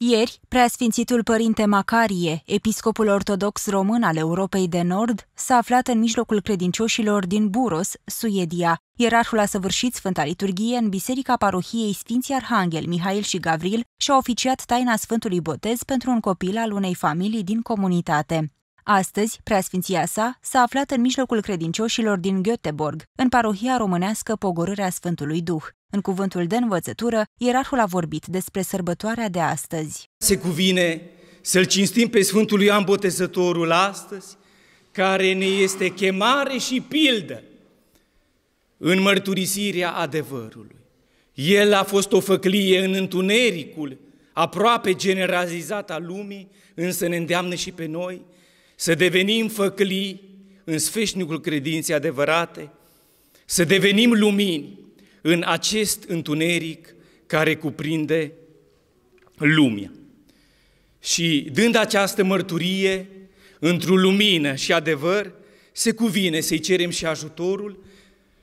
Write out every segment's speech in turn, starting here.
Ieri, preasfințitul părinte Macarie, episcopul ortodox român al Europei de Nord, s-a aflat în mijlocul credincioșilor din Buros, Suedia. Ierarhul a săvârșit Sfânta Liturghie în Biserica Parohiei Sfinții Arhanghel, Mihail și Gavril și a oficiat taina Sfântului Botez pentru un copil al unei familii din comunitate. Astăzi, preasfinția sa s-a aflat în mijlocul credincioșilor din Göteborg, în parohia românească Pogorârea Sfântului Duh. În cuvântul de învățătură, ierarhul a vorbit despre sărbătoarea de astăzi. Se cuvine să-L cinstim pe Sfântul Ioan Botezătorul astăzi, care ne este chemare și pildă în mărturisirea adevărului. El a fost o făclie în întunericul aproape generalizat al lumii, însă ne îndeamnă și pe noi să devenim făclii în sfeșnicul credinței adevărate, să devenim lumini în acest întuneric care cuprinde lumea. Și dând această mărturie într-o lumină și adevăr, se cuvine să-i cerem și ajutorul,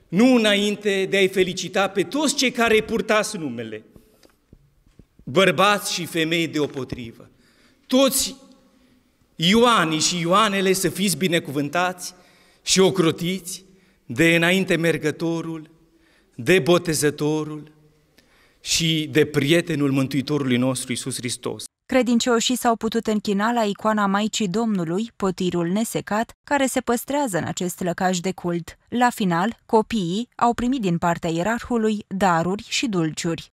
nu înainte de a-i felicita pe toți cei care purtați numele, bărbați și femei deopotrivă, toți Ioanii și Ioanele să fiți binecuvântați și ocrotiți de înainte mergătorul, de botezătorul și de prietenul Mântuitorului nostru Isus Hristos. Credincioșii s-au putut închina la icoana Maicii Domnului, potirul nesecat, care se păstrează în acest lăcaș de cult. La final, copiii au primit din partea ierarhului daruri și dulciuri.